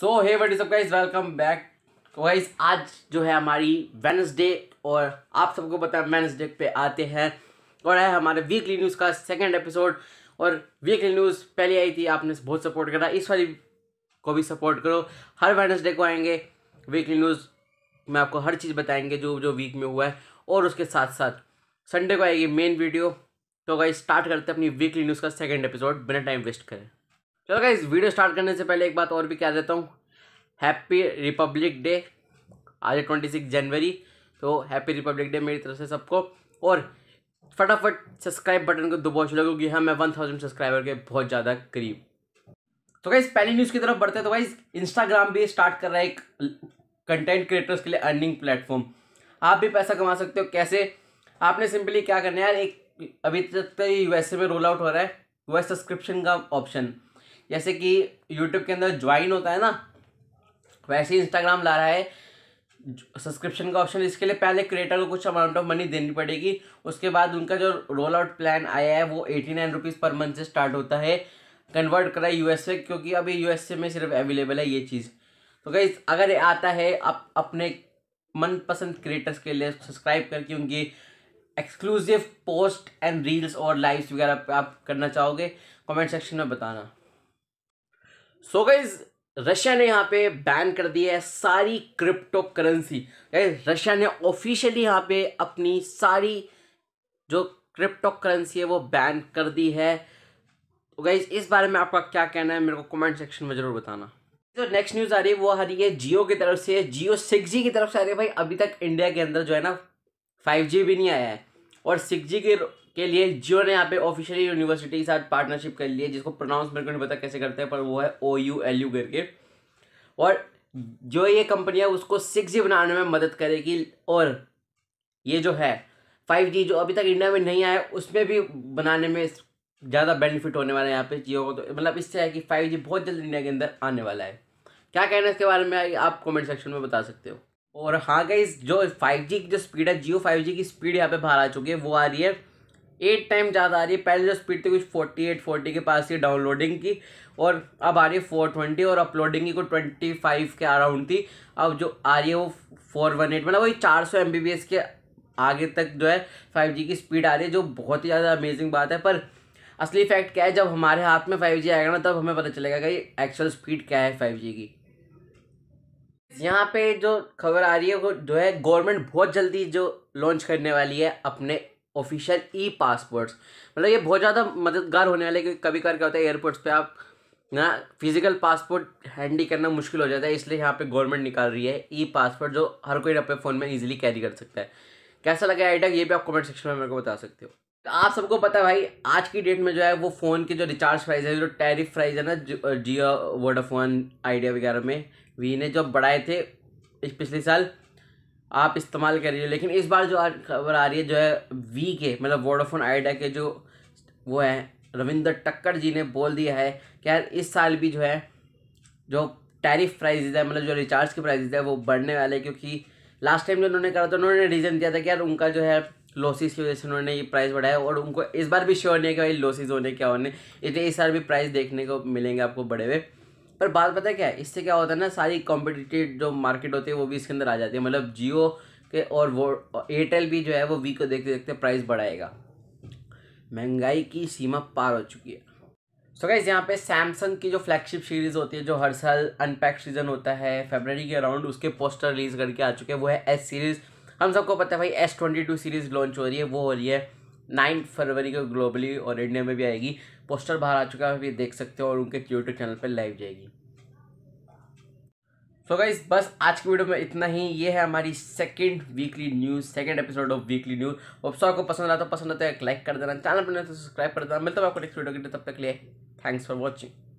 so hey what is up guys welcome back guys आज जो है हमारी वेनसडे और आप सबको पता है वेनसडे पे आते हैं और है हमारे वीकली न्यूज़ का सेकेंड एपिसोड और वीकली न्यूज़ पहले आई थी आपने बहुत सपोर्ट करा इस वाली को भी सपोर्ट करो हर वेनसडे को आएंगे वीकली न्यूज़ में आपको हर चीज़ बताएंगे जो जो वीक में हुआ है और उसके साथ साथ संडे को आएगी मेन वीडियो तो वाइज स्टार्ट करते हैं अपनी वीकली न्यूज़ का सेकेंड एपिसोड बिना टाइम वेस्ट करें चलो क्या वीडियो स्टार्ट करने से पहले एक बात और भी कह देता हूँ हैप्पी रिपब्लिक डे आज है ट्वेंटी सिक्स जनवरी तो हैप्पी रिपब्लिक डे मेरी तरफ से सबको और फटाफट सब्सक्राइब बटन को दबोच लो क्योंकि हाँ मैं वन थाउजेंड सब्सक्राइबर के बहुत ज़्यादा करीब तो गाइज पहली न्यूज़ की तरफ बढ़ते हैं तो गाइज इंस्टाग्राम भी स्टार्ट कर रहा है एक कंटेंट क्रिएटर्स के लिए अर्निंग प्लेटफॉर्म आप भी पैसा कमा सकते हो कैसे आपने सिंपली क्या करना है यार एक अभी तक तो यूएसए में रोल आउट हो रहा है वह सब्सक्रिप्शन का ऑप्शन जैसे कि यूट्यूब के अंदर ज्वाइन होता है ना वैसे ही इंस्टाग्राम ला रहा है सब्सक्रिप्शन का ऑप्शन इसके लिए पहले क्रिएटर को कुछ अमाउंट ऑफ मनी देनी पड़ेगी उसके बाद उनका जो रोल आउट प्लान आया है वो eighty nine rupees per month से स्टार्ट होता है कन्वर्ट करा ए क्योंकि अभी ए में सिर्फ अवेलेबल है ये चीज़ तो गई अगर आता है आप अपने मनपसंद क्रिएटर्स के लिए सब्सक्राइब करके उनकी एक्सक्लूसिव पोस्ट एंड रील्स और लाइव्स वगैरह आप करना चाहोगे कमेंट सेक्शन में बताना सो गई रशिया ने यहाँ पे बैन कर दी है सारी क्रिप्टो करेंसी रशिया ने ऑफिशियली यहाँ पे अपनी सारी जो क्रिप्टो करेंसी है वो बैन कर दी है तो गाइज इस बारे में आपका क्या कहना है मेरे को कमेंट सेक्शन में ज़रूर बताना जो नेक्स्ट न्यूज़ आ रही है वो आ रही है जियो की तरफ से जियो सिक्स जी की तरफ से आ रही है भाई अभी तक इंडिया के अंदर जो है ना फाइव जी भी नहीं आया है और सिक्स जी के के लिए जियो ने यहाँ पे ऑफिशियली यूनिवर्सिटी के साथ पार्टनरशिप कर लिया जिसको प्रोनाउंस मेरे को नहीं पता कैसे करते हैं पर वो है ओ यू एल यू करके और जो ये कंपनी है उसको सिक्स जी बनाने में मदद करेगी और ये जो है फाइव जी जो अभी तक इंडिया में नहीं आया उसमें भी बनाने में ज़्यादा बेनिफिट होने वाला है यहाँ पे जियो को तो मतलब इससे है कि फाइव जी बहुत जल्द इंडिया के अंदर आने वाला है क्या कहना है इसके बारे में आप कमेंट सेक्शन में बता सकते हो और हाँ गई जो फाइव जी की जो स्पीड है जियो फाइव जी की स्पीड यहाँ पे बाहर आ चुकी है वो आ रही है एट टाइम ज़्यादा आ रही है पहले जो स्पीड थी कुछ फोर्टी एट फोर्टी के पास थी डाउनलोडिंग की और अब आ रही है फोर ट्वेंटी और अपलोडिंग की को ट्वेंटी फाइव के अराउंड थी अब जो आ रही है वो फोर वन एट मतलब वही चार सौ एम बी बी एस के आगे तक जो है फाइव जी की स्पीड आ रही है जो बहुत ही ज़्यादा अमेजिंग बात है पर असली फैक्ट क्या है जब हमारे हाथ में फाइव जी आएगा ना तब हमें पता चलेगा कि एक्चुअल स्पीड क्या है फाइव जी की यहाँ पे जो खबर आ रही है वो जो है गवर्नमेंट बहुत जल्दी जो लॉन्च करने वाली है अपने ऑफिशियल ई पासपोर्ट्स मतलब ये बहुत ज़्यादा मददगार होने वाले क्योंकि कभी कर क्या होता है एयरपोर्ट्स पे आप ना फिजिकल पासपोर्ट हैंडी करना मुश्किल हो जाता है इसलिए यहाँ पे गवर्नमेंट निकाल रही है ई पासपोर्ट जो हर कोई अपने फ़ोन में इजीली कैरी कर सकता है कैसा लगा आइडिया ये भी आप कमेंट सेक्शन में मेरे को बता सकते हो तो आप सबको पता है भाई आज की डेट में जो है वो फ़ोन के जो रिचार्ज प्राइस है जो टैरिफ प्राइस है ना जियो वोडाफोन आइडिया वगैरह में वी ने जो बढ़ाए थे पिछले साल आप इस्तेमाल कर रही है लेकिन इस बार जो आज खबर आ रही है जो है वी के मतलब वोडाफोन आइडिया के जो वो है रविंदर टक्कर जी ने बोल दिया है कि यार इस साल भी जो है जो टैरिफ प्राइजेज है मतलब जो रिचार्ज के प्राइजेज है वो बढ़ने वाले क्योंकि लास्ट टाइम जो उन्होंने करा था उन्होंने रीज़न दिया था कि यार उनका जो है लॉसिस की वजह से उन्होंने ये प्राइस बढ़ाया और उनको इस बार भी श्योर नहीं है कि भाई लॉसेस होने क्या होने इसलिए इस बार भी प्राइस देखने को मिलेंगे आपको बड़े हुए पर बात पता है क्या है इससे क्या होता है ना सारी कॉम्पिटिटिव जो मार्केट होती है वो भी इसके अंदर आ जाती है मतलब जियो के और वो एयरटेल भी जो है वो वी को देखते देखते प्राइस बढ़ाएगा महंगाई की सीमा पार हो चुकी है सो गाइज यहाँ पे सैमसंग की जो फ्लैगशिप सीरीज़ होती है जो हर साल अनपैक सीजन होता है फेबररी के अराउंड उसके पोस्टर रिलीज करके आ चुके हैं वो है एस सीरीज़ हम सबको पता है भाई S twenty two series launch हो रही है वो हो रही है नाइन फरवरी को ग्लोबली और इंडिया में भी आएगी पोस्टर बाहर आ चुका है आप ये देख सकते हो और उनके यूट्यूब चैनल पर लाइव जाएगी सो गाइज बस आज की वीडियो में इतना ही ये है हमारी second weekly news second episode of weekly news और सब आपको पसंद आता तो पसंद आता है एक लाइक कर देना चैनल पर तो सब्सक्राइब कर देना मिलता है आपको नेक्स्ट वीडियो के लिए तब तक लिए थैंक्स फॉर वॉचिंग